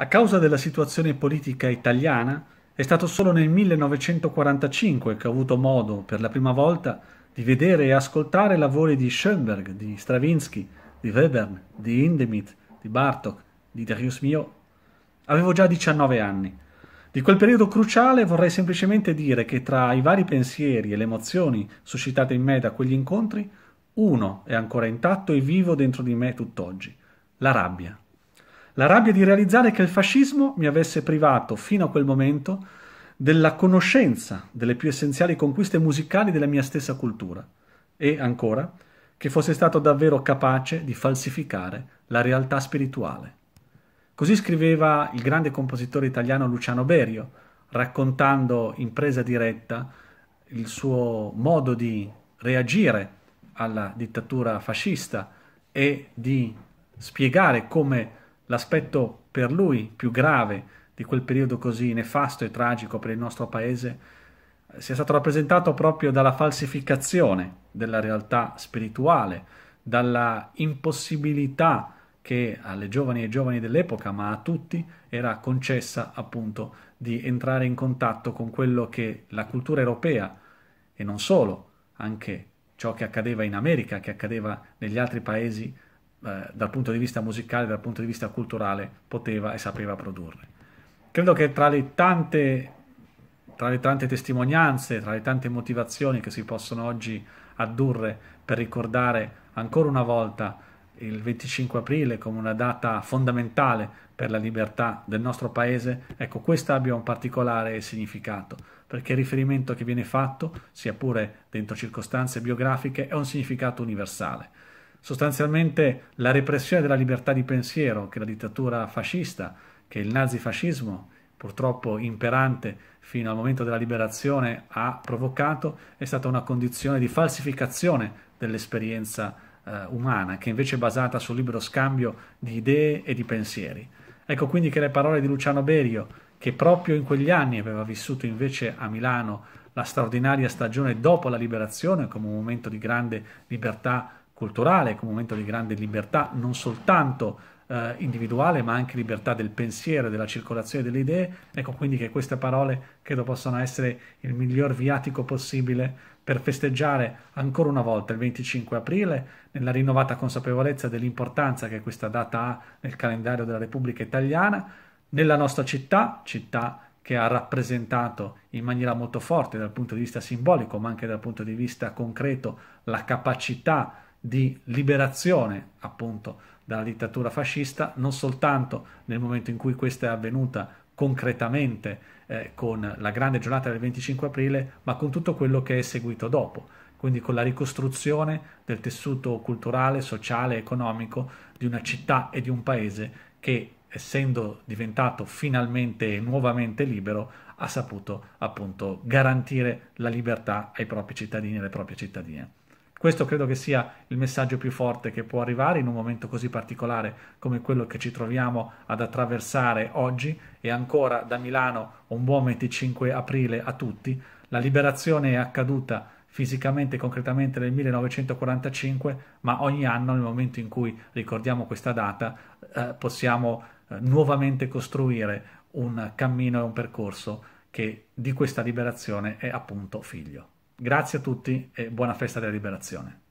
A causa della situazione politica italiana, è stato solo nel 1945 che ho avuto modo, per la prima volta, di vedere e ascoltare lavori di Schoenberg, di Stravinsky, di Webern, di Hindemith, di Bartok, di Darius Mio. Avevo già 19 anni. Di quel periodo cruciale vorrei semplicemente dire che tra i vari pensieri e le emozioni suscitate in me da quegli incontri, uno è ancora intatto e vivo dentro di me tutt'oggi, la rabbia la rabbia di realizzare che il fascismo mi avesse privato fino a quel momento della conoscenza delle più essenziali conquiste musicali della mia stessa cultura e, ancora, che fosse stato davvero capace di falsificare la realtà spirituale. Così scriveva il grande compositore italiano Luciano Berio, raccontando in presa diretta il suo modo di reagire alla dittatura fascista e di spiegare come L'aspetto per lui più grave di quel periodo così nefasto e tragico per il nostro paese eh, sia stato rappresentato proprio dalla falsificazione della realtà spirituale, dalla impossibilità che alle giovani e giovani dell'epoca, ma a tutti, era concessa appunto di entrare in contatto con quello che la cultura europea e non solo, anche ciò che accadeva in America, che accadeva negli altri paesi europei, eh, dal punto di vista musicale, dal punto di vista culturale, poteva e sapeva produrre. Credo che tra le tante, tra le tante testimonianze, tra le tante motivazioni che si possono oggi addurre per ricordare ancora una volta il 25 aprile come una data fondamentale per la libertà del nostro paese, ecco, questa abbia un particolare significato, perché il riferimento che viene fatto, sia pure dentro circostanze biografiche, è un significato universale sostanzialmente la repressione della libertà di pensiero che la dittatura fascista, che il nazifascismo purtroppo imperante fino al momento della liberazione ha provocato, è stata una condizione di falsificazione dell'esperienza eh, umana, che invece è basata sul libero scambio di idee e di pensieri. Ecco quindi che le parole di Luciano Berio, che proprio in quegli anni aveva vissuto invece a Milano la straordinaria stagione dopo la liberazione come un momento di grande libertà culturale, come un momento di grande libertà, non soltanto eh, individuale, ma anche libertà del pensiero, della circolazione delle idee. Ecco quindi che queste parole credo possano essere il miglior viatico possibile per festeggiare ancora una volta il 25 aprile, nella rinnovata consapevolezza dell'importanza che questa data ha nel calendario della Repubblica Italiana, nella nostra città, città che ha rappresentato in maniera molto forte dal punto di vista simbolico, ma anche dal punto di vista concreto, la capacità di liberazione appunto dalla dittatura fascista, non soltanto nel momento in cui questa è avvenuta concretamente eh, con la grande giornata del 25 aprile, ma con tutto quello che è seguito dopo, quindi con la ricostruzione del tessuto culturale, sociale, economico di una città e di un paese che, essendo diventato finalmente e nuovamente libero, ha saputo appunto garantire la libertà ai propri cittadini e alle proprie cittadine. Questo credo che sia il messaggio più forte che può arrivare in un momento così particolare come quello che ci troviamo ad attraversare oggi e ancora da Milano un buon 25 aprile a tutti. La liberazione è accaduta fisicamente e concretamente nel 1945, ma ogni anno nel momento in cui ricordiamo questa data eh, possiamo eh, nuovamente costruire un cammino e un percorso che di questa liberazione è appunto figlio. Grazie a tutti e buona festa della liberazione.